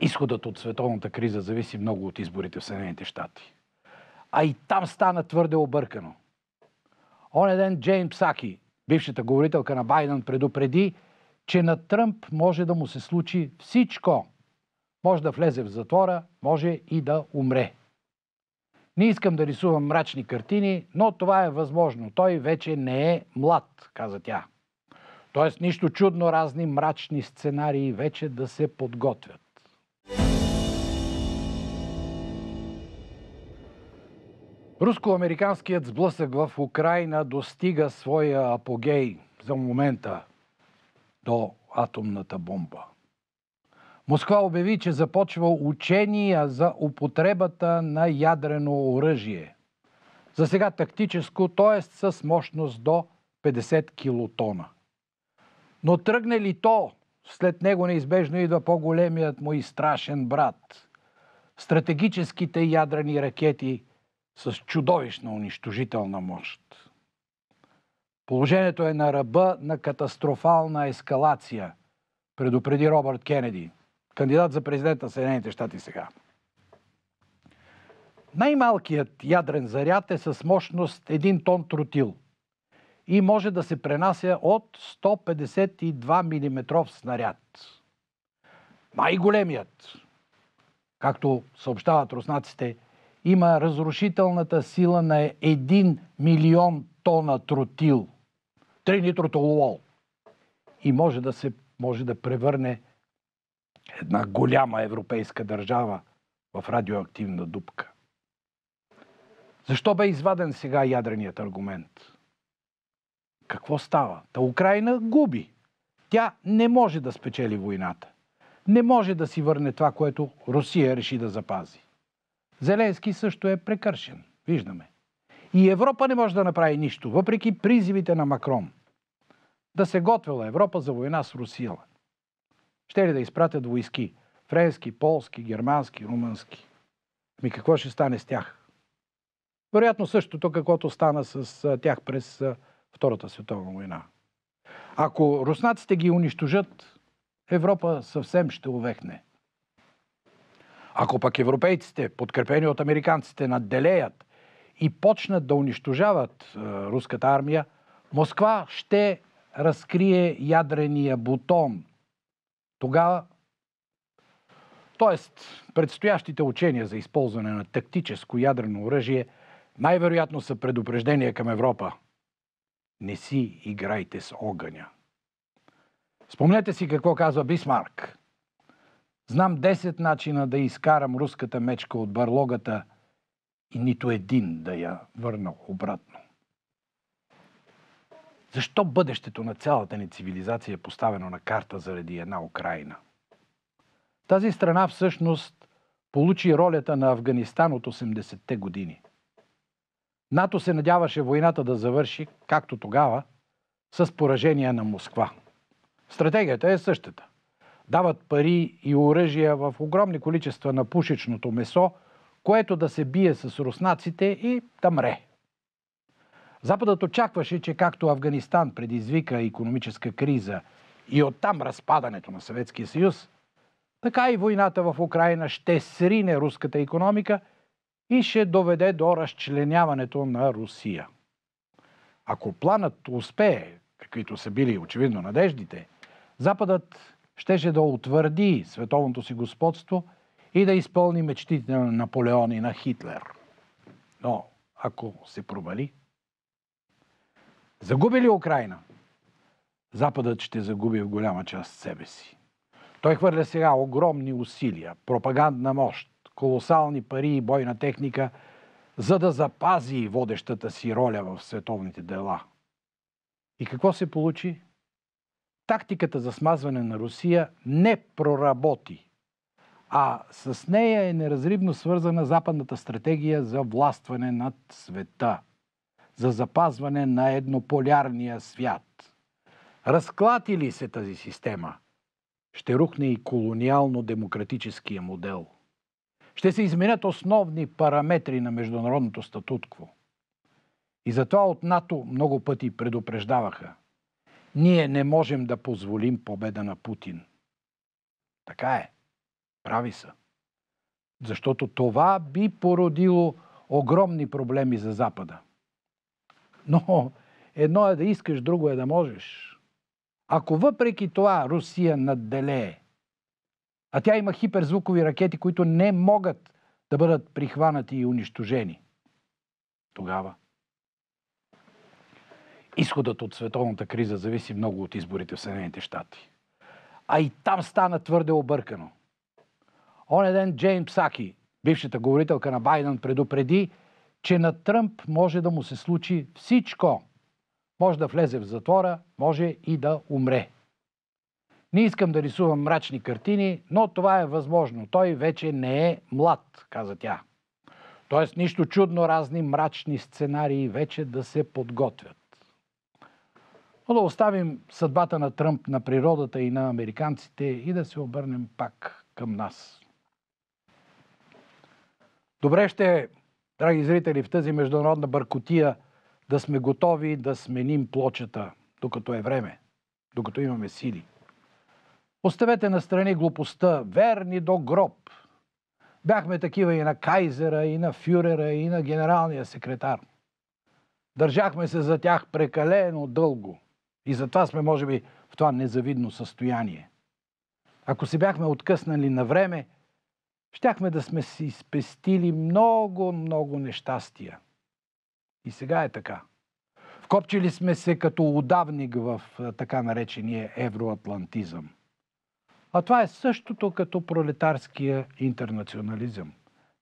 изходът от световната криза зависи много от изборите в Съединените щати. А и там стана твърде объркано. Оне ден Джейн Псаки, бившата говорителка на Байден, предупреди, че на Тръмп може да му се случи всичко. Може да влезе в затвора, може и да умре. Не искам да рисувам мрачни картини, но това е възможно. Той вече не е млад, каза тя. Тоест нищо чудно разни мрачни сценарии вече да се подготвят. Руско-американският сблъсък в Украина достига своя апогей за момента до атомната бомба. Москва обяви, че започва учения за употребата на ядрено оръжие. За сега тактическо, т.е. с мощност до 50 килотона. Но тръгне ли то, след него неизбежно идва по-големият му и страшен брат. Стратегическите ядрени ракети – с чудовищна унищожителна мощ. Положението е на ръба на катастрофална ескалация, предупреди Робърт Кенеди, кандидат за президент на Съединените щати сега. Най-малкият ядрен заряд е с мощност 1 тон тротил и може да се пренася от 152 мм снаряд. Най-големият, както съобщават руснаците, има разрушителната сила на 1 милион тона тротил, тринитротолуол. И може да, се, може да превърне една голяма европейска държава в радиоактивна дупка. Защо бе изваден сега ядреният аргумент? Какво става? Та Украина губи. Тя не може да спечели войната. Не може да си върне това, което Русия реши да запази. Зеленски също е прекършен. Виждаме. И Европа не може да направи нищо, въпреки призивите на Макрон. Да се готвила Европа за война с Русия. Ще ли да изпратят войски? Френски, полски, германски, румънски. Ми какво ще стане с тях? Вероятно същото, каквото стана с тях през Втората световна война. Ако руснаците ги унищожат, Европа съвсем ще увехне. Ако пък европейците, подкрепени от американците, надделеят и почнат да унищожават е, руската армия, Москва ще разкрие ядрения бутон. Тогава, т.е. предстоящите учения за използване на тактическо ядрено оръжие най-вероятно са предупреждения към Европа. Не си играйте с огъня. Спомнете си какво казва Бисмарк – Знам 10 начина да изкарам руската мечка от барлогата и нито един да я върна обратно. Защо бъдещето на цялата ни цивилизация е поставено на карта заради една Украина? Тази страна всъщност получи ролята на Афганистан от 80-те години. НАТО се надяваше войната да завърши, както тогава, с поражение на Москва. Стратегията е същата дават пари и оръжия в огромни количества на пушечното месо, което да се бие с руснаците и да мре. Западът очакваше, че както Афганистан предизвика економическа криза и оттам разпадането на Съветския съюз, така и войната в Украина ще срине руската економика и ще доведе до разчленяването на Русия. Ако планът успее, каквито са били очевидно надеждите, Западът щеше да утвърди световното си господство и да изпълни мечтите на Наполеон и на Хитлер. Но ако се провали, загуби ли Украина? Западът ще загуби в голяма част себе си. Той хвърля сега огромни усилия, пропагандна мощ, колосални пари и бойна техника, за да запази водещата си роля в световните дела. И какво се получи? тактиката за смазване на Русия не проработи, а с нея е неразривно свързана западната стратегия за властване над света, за запазване на еднополярния свят. Разклати ли се тази система, ще рухне и колониално-демократическия модел. Ще се изменят основни параметри на международното статутство. И затова от НАТО много пъти предупреждаваха – ние не можем да позволим победа на Путин. Така е. Прави са. Защото това би породило огромни проблеми за Запада. Но едно е да искаш, друго е да можеш. Ако въпреки това Русия надделее, а тя има хиперзвукови ракети, които не могат да бъдат прихванати и унищожени, тогава изходът от световната криза зависи много от изборите в Съединените щати. А и там стана твърде объркано. Оне ден Джейн Псаки, бившата говорителка на Байден, предупреди, че на Тръмп може да му се случи всичко. Може да влезе в затвора, може и да умре. Не искам да рисувам мрачни картини, но това е възможно. Той вече не е млад, каза тя. Тоест нищо чудно разни мрачни сценарии вече да се подготвят. Но да оставим съдбата на Тръмп, на природата и на американците и да се обърнем пак към нас. Добре ще, драги зрители, в тази международна бъркотия да сме готови да сменим плочата, докато е време, докато имаме сили. Оставете настрани глупостта, верни до гроб. Бяхме такива и на кайзера, и на фюрера, и на генералния секретар. Държахме се за тях прекалено дълго – и затова сме, може би, в това незавидно състояние. Ако се бяхме откъснали на време, щяхме да сме си спестили много, много нещастия. И сега е така. Вкопчили сме се като удавник в така наречения евроатлантизъм. А това е същото като пролетарския интернационализъм.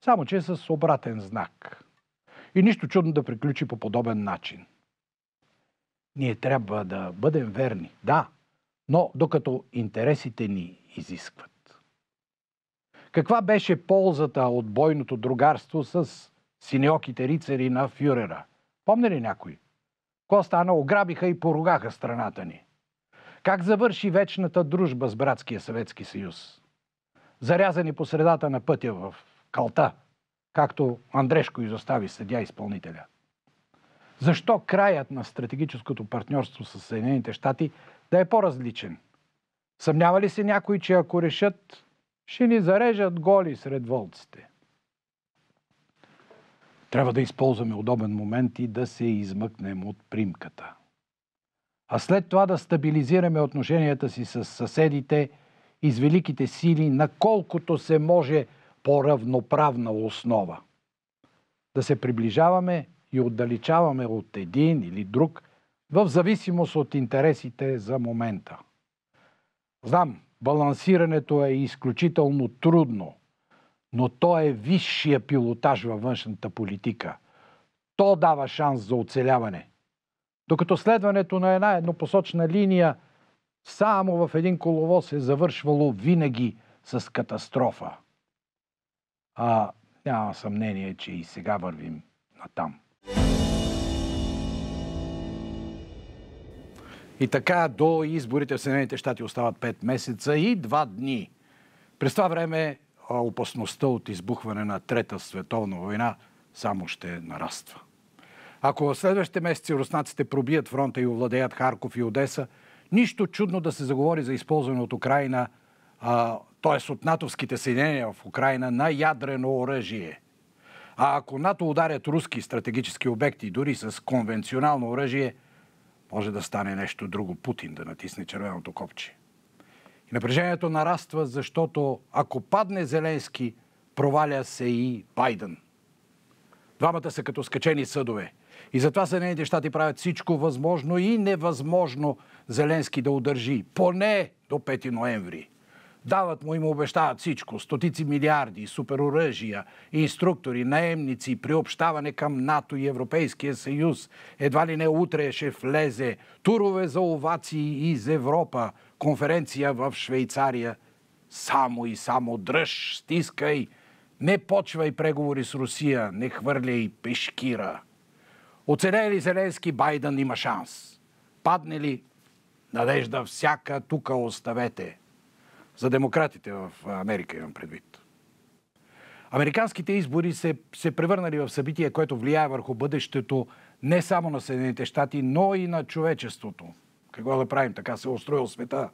Само, че е с обратен знак. И нищо чудно да приключи по подобен начин ние трябва да бъдем верни, да, но докато интересите ни изискват. Каква беше ползата от бойното другарство с синеоките рицари на фюрера? Помни ли някой? Ко стана, ограбиха и поругаха страната ни. Как завърши вечната дружба с братския Съветски съюз? Зарязани по средата на пътя в калта, както Андрешко изостави съдя изпълнителя. Защо краят на стратегическото партньорство с Съединените щати да е по-различен? Съмнява ли се някой, че ако решат, ще ни зарежат голи сред вълците? Трябва да използваме удобен момент и да се измъкнем от примката. А след това да стабилизираме отношенията си с съседите и с великите сили, наколкото се може по-равноправна основа. Да се приближаваме и отдалечаваме от един или друг, в зависимост от интересите за момента. Знам, балансирането е изключително трудно, но то е висшия пилотаж във външната политика. То дава шанс за оцеляване. Докато следването на една еднопосочна линия само в един коловоз е завършвало винаги с катастрофа. А няма съмнение, че и сега вървим натам. И така до изборите в Съединените щати остават 5 месеца и 2 дни. През това време опасността от избухване на Трета световна война само ще нараства. Ако в следващите месеци руснаците пробият фронта и овладеят Харков и Одеса, нищо чудно да се заговори за използване от Украина, т.е. от натовските съединения в Украина, на ядрено оръжие. А ако НАТО ударят руски стратегически обекти, дори с конвенционално оръжие – може да стане нещо друго. Путин да натисне червеното копче. И напрежението нараства, защото ако падне Зеленски, проваля се и Байден. Двамата са като скачени съдове. И затова Съединените щати правят всичко възможно и невъзможно Зеленски да удържи поне до 5 ноември. Дават му и му обещават всичко. Стотици милиарди, супероръжия, инструктори, наемници, приобщаване към НАТО и Европейския съюз. Едва ли не утре ще влезе. Турове за овации из Европа. Конференция в Швейцария. Само и само дръж, стискай. Не почвай преговори с Русия, не хвърляй пешкира. Оцелее ли Зеленски, Байден има шанс. Падне ли, надежда всяка тука оставете – за демократите в Америка имам предвид. Американските избори се, се превърнали в събитие, което влияе върху бъдещето не само на Съединените щати, но и на човечеството. Какво да правим? Така се е устроил света.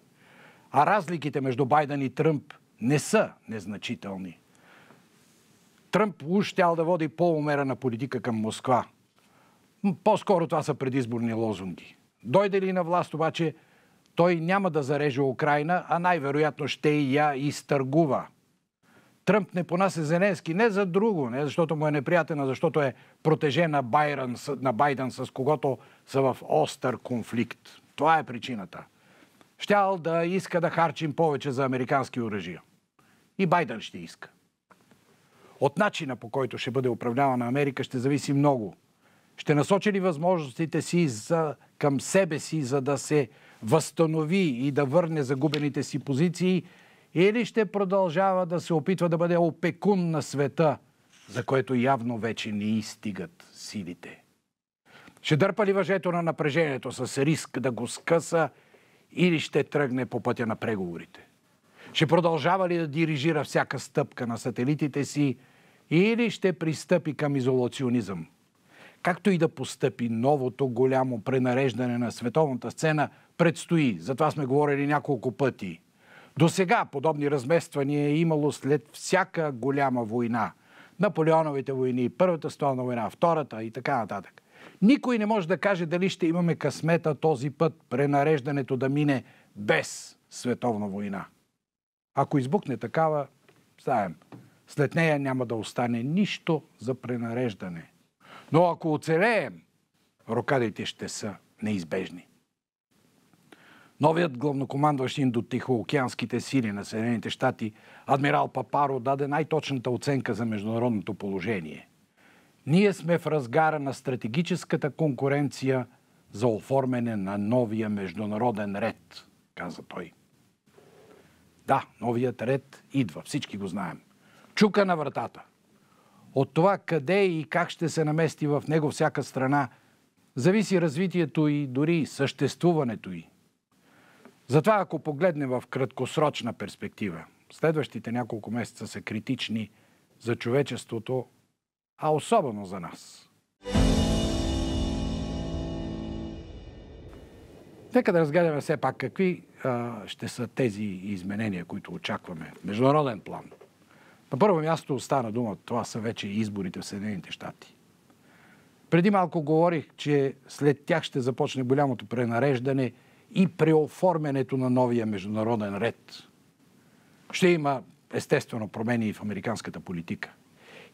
А разликите между Байден и Тръмп не са незначителни. Тръмп уж тял да води по-умерена политика към Москва. По-скоро това са предизборни лозунги. Дойде ли на власт обаче, той няма да зареже Украина, а най-вероятно ще и я изтъргува. Тръмп не понася Зеленски не за друго, не защото му е неприятен, а защото е протеже на, Байран, на Байден, с когото са в остър конфликт. Това е причината. Щял да иска да харчим повече за американски оръжия. И Байден ще иска. От начина по който ще бъде управлявана Америка ще зависи много. Ще насочи ли възможностите си за, към себе си, за да се възстанови и да върне загубените си позиции, или ще продължава да се опитва да бъде опекун на света, за което явно вече не изстигат силите. Ще дърпа ли въжето на напрежението с риск да го скъса или ще тръгне по пътя на преговорите? Ще продължава ли да дирижира всяка стъпка на сателитите си или ще пристъпи към изолационизъм? Както и да постъпи новото голямо пренареждане на световната сцена – предстои. Затова сме говорили няколко пъти. До сега подобни размествания е имало след всяка голяма война. Наполеоновите войни, Първата столна война, Втората и така нататък. Никой не може да каже дали ще имаме късмета този път пренареждането да мине без световна война. Ако избухне такава, знаем, след нея няма да остане нищо за пренареждане. Но ако оцелеем, рокадите ще са неизбежни. Новият главнокомандващ индотихоокеанските сили на Съединените щати, адмирал Папаро, даде най-точната оценка за международното положение. Ние сме в разгара на стратегическата конкуренция за оформяне на новия международен ред, каза той. Да, новият ред идва, всички го знаем. Чука на вратата. От това къде и как ще се намести в него всяка страна, зависи развитието и дори съществуването й. Затова ако погледнем в краткосрочна перспектива, следващите няколко месеца са критични за човечеството, а особено за нас. Нека да разгледаме все пак какви а, ще са тези изменения, които очакваме в международен план. На първо място остана дума, това са вече изборите в Съединените щати. Преди малко говорих, че след тях ще започне голямото пренареждане – и преоформянето на новия международен ред. Ще има естествено промени и в американската политика.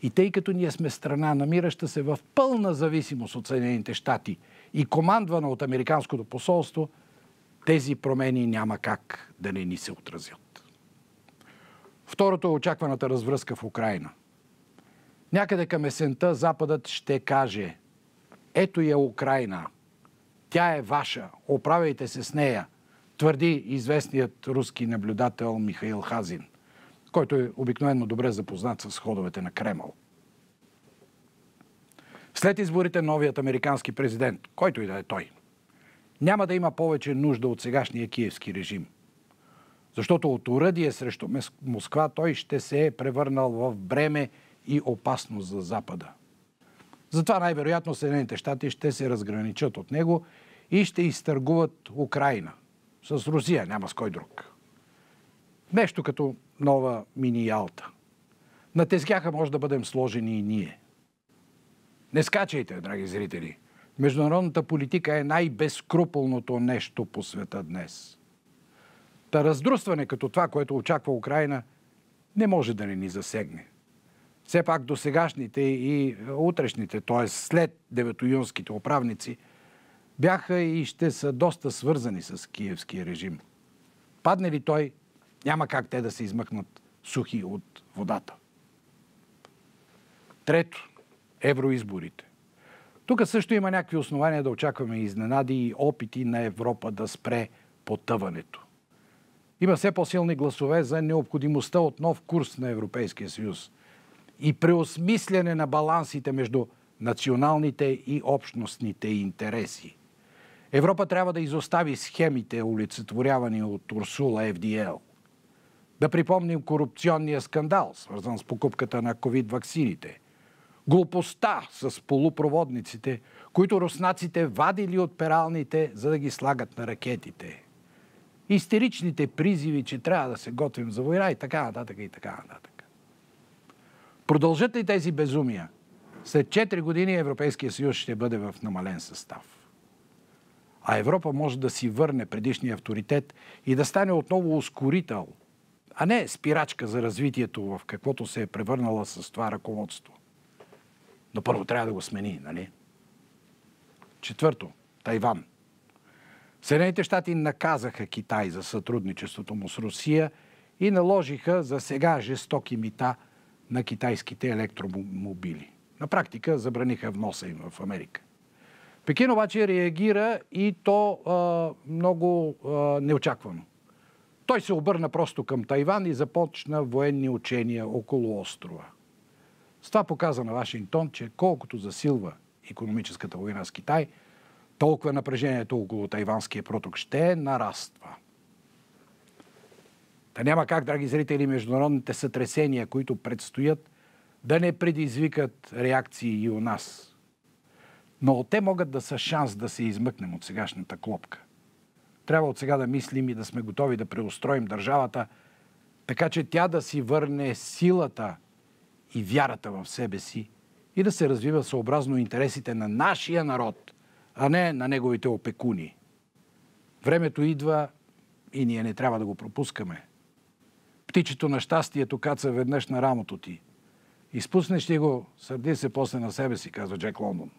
И тъй като ние сме страна, намираща се в пълна зависимост от Съединените щати и командвана от Американското посолство, тези промени няма как да не ни се отразят. Второто е очакваната развръзка в Украина. Някъде към есента Западът ще каже ето я Украина – тя е ваша. Оправяйте се с нея, твърди известният руски наблюдател Михаил Хазин, който е обикновено добре запознат с ходовете на Кремъл. След изборите новият американски президент, който и да е той, няма да има повече нужда от сегашния киевски режим. Защото от уръдие срещу Москва той ще се е превърнал в бреме и опасност за Запада. Затова най-вероятно Съединените щати ще се разграничат от него и ще изтъргуват Украина с Русия, няма с кой друг. Нещо като нова мини-ялта. На тезгяха може да бъдем сложени и ние. Не скачайте, драги зрители. Международната политика е най-безкруполното нещо по света днес. Та раздръстване като това, което очаква Украина, не може да не ни засегне. Все пак до сегашните и утрешните, т.е. след 9 юнските управници – бяха и ще са доста свързани с киевския режим. Падне ли той, няма как те да се измъкнат сухи от водата. Трето, евроизборите. Тук също има някакви основания да очакваме изненади и опити на Европа да спре потъването. Има все по-силни гласове за необходимостта от нов курс на Европейския съюз и преосмислене на балансите между националните и общностните интереси. Европа трябва да изостави схемите, олицетворявани от Урсула ФДЛ. Да припомним корупционния скандал, свързан с покупката на COVID-ваксините. Глупостта с полупроводниците, които руснаците вадили от пералните, за да ги слагат на ракетите. Истеричните призиви, че трябва да се готвим за война и така нататък и така нататък. Продължат ли тези безумия? След 4 години Европейския съюз ще бъде в намален състав а Европа може да си върне предишния авторитет и да стане отново ускорител, а не спирачка за развитието в каквото се е превърнала с това ръководство. Но първо трябва да го смени, нали? Четвърто, Тайван. Съединените щати наказаха Китай за сътрудничеството му с Русия и наложиха за сега жестоки мита на китайските електромобили. На практика забраниха вноса им в Америка – Пекин обаче реагира и то а, много а, неочаквано. Той се обърна просто към Тайван и започна военни учения около острова. С това показа на Вашингтон, че колкото засилва економическата война с Китай, толкова напрежението около тайванския проток ще нараства. Та няма как, драги зрители, международните сътресения, които предстоят, да не предизвикат реакции и у нас – но те могат да са шанс да се измъкнем от сегашната клопка. Трябва от сега да мислим и да сме готови да преустроим държавата, така че тя да си върне силата и вярата в себе си и да се развива съобразно интересите на нашия народ, а не на неговите опекуни. Времето идва и ние не трябва да го пропускаме. Птичето на щастието каца веднъж на рамото ти. Изпуснеш ти го, сърди се после на себе си, казва Джек Лондон.